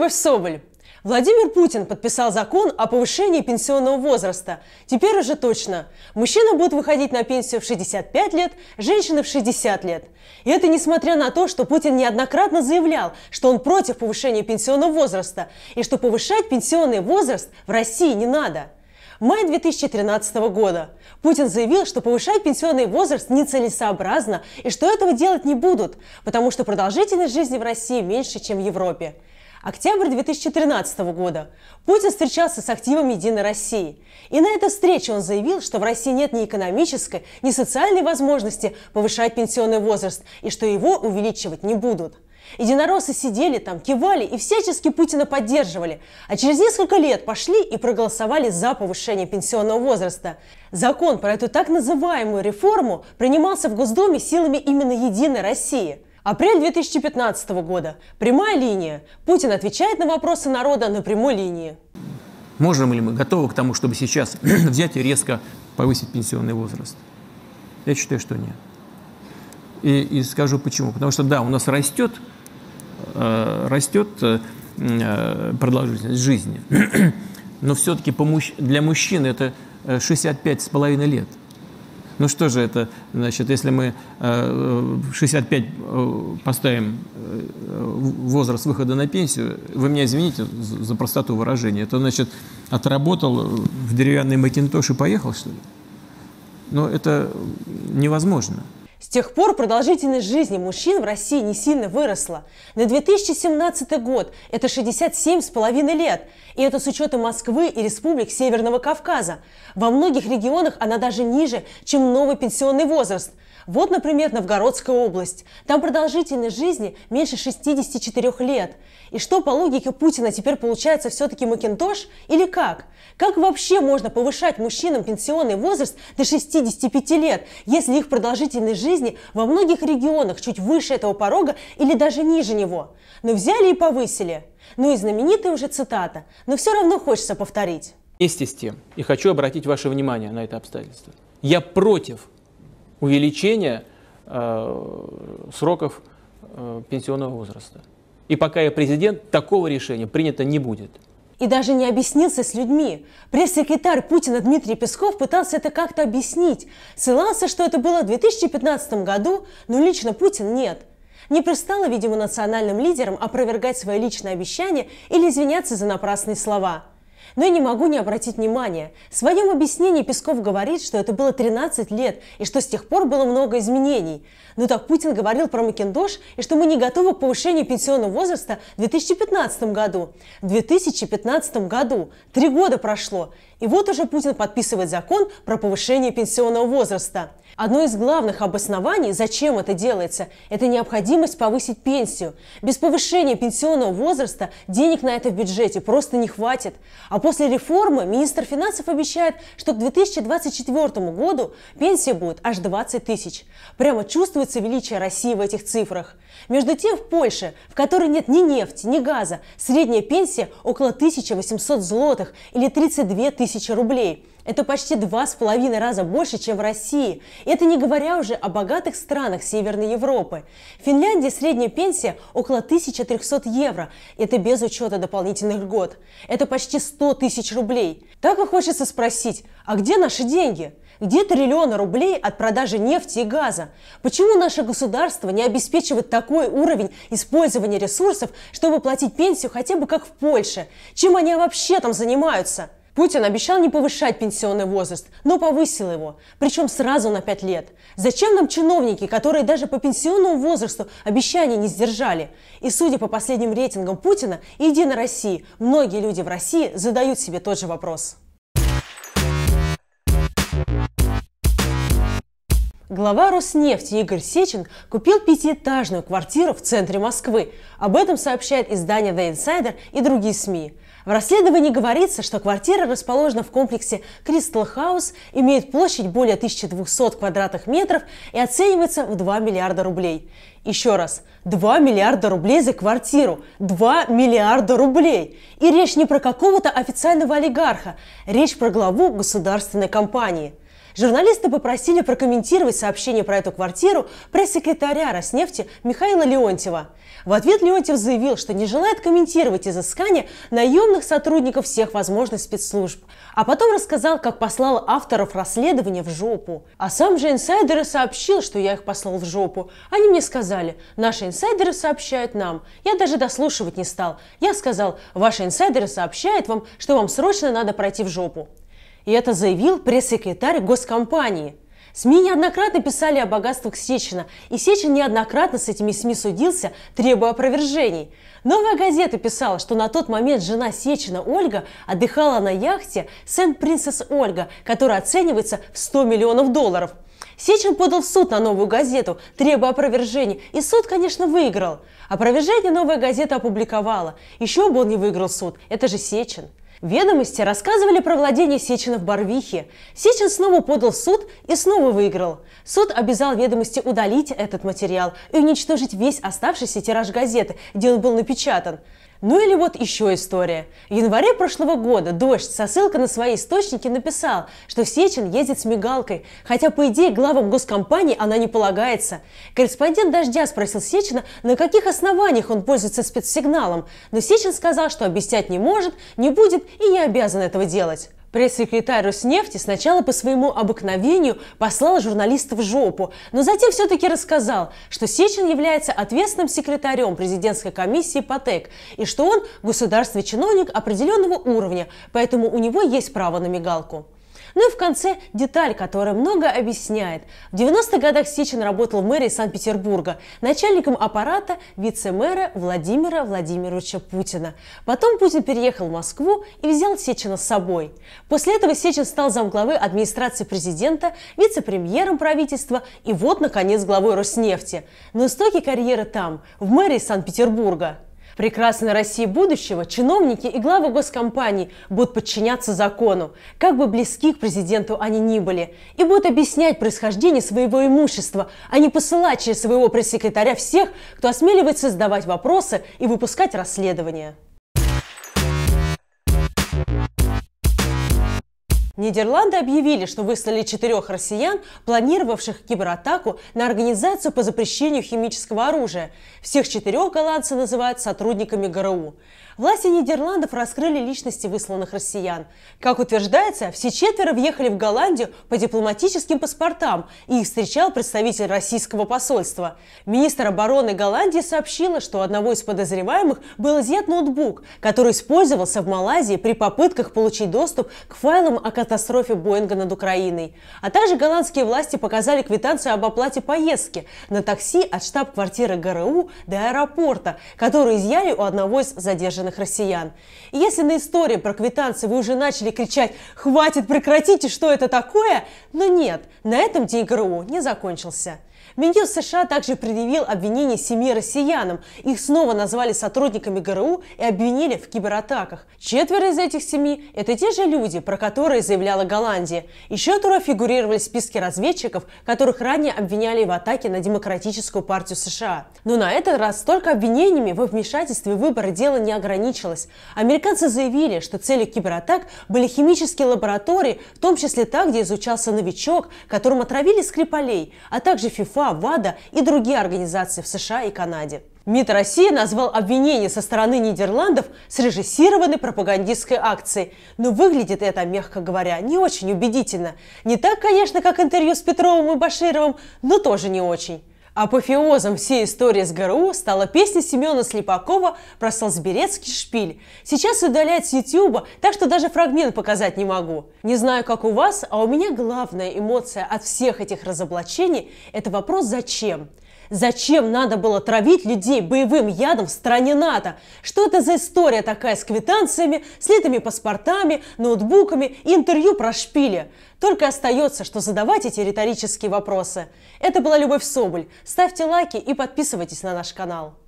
ваш Соболь. Владимир Путин подписал закон о повышении пенсионного возраста. Теперь уже точно. Мужчины будут выходить на пенсию в 65 лет, женщины в 60 лет. И это несмотря на то, что Путин неоднократно заявлял, что он против повышения пенсионного возраста и что повышать пенсионный возраст в России не надо. Май 2013 года Путин заявил, что повышать пенсионный возраст нецелесообразно и что этого делать не будут, потому что продолжительность жизни в России меньше, чем в Европе. Октябрь 2013 года. Путин встречался с активами «Единой России». И на этой встрече он заявил, что в России нет ни экономической, ни социальной возможности повышать пенсионный возраст и что его увеличивать не будут. Единороссы сидели там, кивали и всячески Путина поддерживали, а через несколько лет пошли и проголосовали за повышение пенсионного возраста. Закон про эту так называемую реформу принимался в Госдуме силами именно «Единой России». Апрель 2015 года. Прямая линия. Путин отвечает на вопросы народа на прямой линии. Можем ли мы, готовы к тому, чтобы сейчас взять и резко повысить пенсионный возраст? Я считаю, что нет. И, и скажу почему. Потому что да, у нас растет, э, растет э, э продолжительность жизни, но все-таки для мужчин это 65,5 э, лет. Ну что же это, значит, если мы 65 э, э, э, поставим возраст выхода на пенсию, вы меня извините за простоту выражения, это значит отработал в деревянный макинтош и поехал, что ли? Но ну, это невозможно. С тех пор продолжительность жизни мужчин в России не сильно выросла. На 2017 год это 67,5 лет, и это с учетом Москвы и республик Северного Кавказа. Во многих регионах она даже ниже, чем новый пенсионный возраст – вот, например, Новгородская область. Там продолжительность жизни меньше 64 лет. И что по логике Путина теперь получается все-таки Макинтош или как? Как вообще можно повышать мужчинам пенсионный возраст до 65 лет, если их продолжительность жизни во многих регионах чуть выше этого порога или даже ниже него? Но взяли и повысили. Ну и знаменитая уже цитата, но все равно хочется повторить. Вместе с тем, и хочу обратить ваше внимание на это обстоятельство. Я против увеличение э, сроков э, пенсионного возраста. И пока я президент, такого решения принято не будет. И даже не объяснился с людьми. Пресс-секретарь Путина Дмитрий Песков пытался это как-то объяснить. Ссылался, что это было в 2015 году, но лично Путин нет. Не пристало, видимо, национальным лидерам опровергать свои личные обещания или извиняться за напрасные слова – но я не могу не обратить внимания. В своем объяснении Песков говорит, что это было 13 лет и что с тех пор было много изменений. Но так Путин говорил про Макиндош и что мы не готовы к повышению пенсионного возраста в 2015 году. В 2015 году. Три года прошло. И вот уже Путин подписывает закон про повышение пенсионного возраста. Одно из главных обоснований, зачем это делается, это необходимость повысить пенсию. Без повышения пенсионного возраста денег на это в бюджете просто не хватит. А после реформы министр финансов обещает, что к 2024 году пенсия будет аж 20 тысяч. Прямо чувствуется величие России в этих цифрах. Между тем в Польше, в которой нет ни нефти, ни газа, средняя пенсия около 1800 злотых или 32 тысячи рублей – это почти два с половиной раза больше, чем в России. И это не говоря уже о богатых странах Северной Европы. В Финляндии средняя пенсия около 1300 евро. Это без учета дополнительных льгот. Это почти 100 тысяч рублей. Так и хочется спросить, а где наши деньги? Где триллионы рублей от продажи нефти и газа? Почему наше государство не обеспечивает такой уровень использования ресурсов, чтобы платить пенсию хотя бы как в Польше? Чем они вообще там занимаются? Путин обещал не повышать пенсионный возраст, но повысил его, причем сразу на 5 лет. Зачем нам чиновники, которые даже по пенсионному возрасту обещаний не сдержали? И судя по последним рейтингам Путина и Единой России, многие люди в России задают себе тот же вопрос. Глава Роснефти Игорь Сечин купил пятиэтажную квартиру в центре Москвы. Об этом сообщает издание The Insider и другие СМИ. В расследовании говорится, что квартира расположена в комплексе Crystal House, имеет площадь более 1200 квадратных метров и оценивается в 2 миллиарда рублей. Еще раз, 2 миллиарда рублей за квартиру. 2 миллиарда рублей. И речь не про какого-то официального олигарха, речь про главу государственной компании. Журналисты попросили прокомментировать сообщение про эту квартиру пресс-секретаря Роснефти Михаила Леонтьева. В ответ Леонтьев заявил, что не желает комментировать изыскания наемных сотрудников всех возможных спецслужб, а потом рассказал, как послал авторов расследования в жопу. А сам же инсайдеры сообщил, что я их послал в жопу. Они мне сказали, наши инсайдеры сообщают нам. Я даже дослушивать не стал. Я сказал, ваши инсайдеры сообщают вам, что вам срочно надо пройти в жопу. И это заявил пресс-секретарь госкомпании – СМИ неоднократно писали о богатствах Сечина, и Сечин неоднократно с этими СМИ судился, требуя опровержений. Новая газета писала, что на тот момент жена Сечина Ольга отдыхала на яхте «Сент-Принцесс Ольга», которая оценивается в 100 миллионов долларов. Сечин подал в суд на «Новую газету», требуя опровержений, и суд, конечно, выиграл. Опровержение «Новая газета» опубликовала. Еще бы он не выиграл суд, это же Сечин. Ведомости рассказывали про владение Сечина в Барвихе. Сечин снова подал в суд и снова выиграл. Суд обязал ведомости удалить этот материал и уничтожить весь оставшийся тираж газеты, где он был напечатан. Ну или вот еще история. В январе прошлого года Дождь со ссылкой на свои источники написал, что Сечин ездит с мигалкой, хотя по идее главам госкомпании она не полагается. Корреспондент Дождя спросил Сечина, на каких основаниях он пользуется спецсигналом, но Сечин сказал, что объяснять не может, не будет и не обязан этого делать. Пресс-секретарь Роснефти сначала по своему обыкновению послал журналистов в жопу, но затем все-таки рассказал, что Сечин является ответственным секретарем президентской комиссии по ТЭК и что он государственный чиновник определенного уровня, поэтому у него есть право на мигалку. Ну и в конце деталь, которая много объясняет. В 90-х годах Сечин работал в мэрии Санкт-Петербурга, начальником аппарата вице-мэра Владимира Владимировича Путина. Потом Путин переехал в Москву и взял Сечина с собой. После этого Сечин стал замглавы администрации президента, вице-премьером правительства и вот, наконец, главой Роснефти. Но истоки карьеры там, в мэрии Санкт-Петербурга. Прекрасной России будущего чиновники и главы госкомпаний будут подчиняться закону, как бы близки к президенту они ни были, и будут объяснять происхождение своего имущества, а не посылать через своего пресс-секретаря всех, кто осмеливается задавать вопросы и выпускать расследования. Нидерланды объявили, что выслали четырех россиян, планировавших кибератаку на Организацию по запрещению химического оружия. Всех четырех голландцы называют сотрудниками ГРУ. Власти Нидерландов раскрыли личности высланных россиян. Как утверждается, все четверо въехали в Голландию по дипломатическим паспортам, и их встречал представитель российского посольства. Министр обороны Голландии сообщила, что у одного из подозреваемых был изъят ноутбук, который использовался в Малайзии при попытках получить доступ к файлам о катастрофе Боинга над Украиной. А также голландские власти показали квитанцию об оплате поездки на такси от штаб-квартиры ГРУ до аэропорта, которую изъяли у одного из задержанных сдержанных россиян. И если на истории про квитанции вы уже начали кричать «Хватит, прекратите, что это такое?», но нет, на этом день ГРУ не закончился. Минюст США также предъявил обвинение семи россиянам. Их снова назвали сотрудниками ГРУ и обвинили в кибератаках. Четверо из этих семи – это те же люди, про которые заявляла Голландия. Еще трое фигурировали в списке разведчиков, которых ранее обвиняли в атаке на Демократическую партию США. Но на этот раз только обвинениями во вмешательстве в выборы дело не ограничилось. Американцы заявили, что целью кибератак были химические лаборатории, в том числе та, где изучался новичок, которым отравили Скрипалей, а также ФИФА ФИФА, ВАДА и другие организации в США и Канаде. МИД России назвал обвинение со стороны Нидерландов срежиссированной пропагандистской акцией, но выглядит это, мягко говоря, не очень убедительно. Не так, конечно, как интервью с Петровым и Башировым, но тоже не очень. Апофеозом всей истории с ГРУ стала песня Семена Слепакова про Солсберецкий шпиль. Сейчас удаляют с Ютьюба, так что даже фрагмент показать не могу. Не знаю, как у вас, а у меня главная эмоция от всех этих разоблачений – это вопрос «Зачем?». Зачем надо было травить людей боевым ядом в стране НАТО? Что это за история такая с квитанциями, слитыми паспортами, ноутбуками и интервью про шпили? Только остается, что задавать эти риторические вопросы. Это была Любовь Соболь. Ставьте лайки и подписывайтесь на наш канал.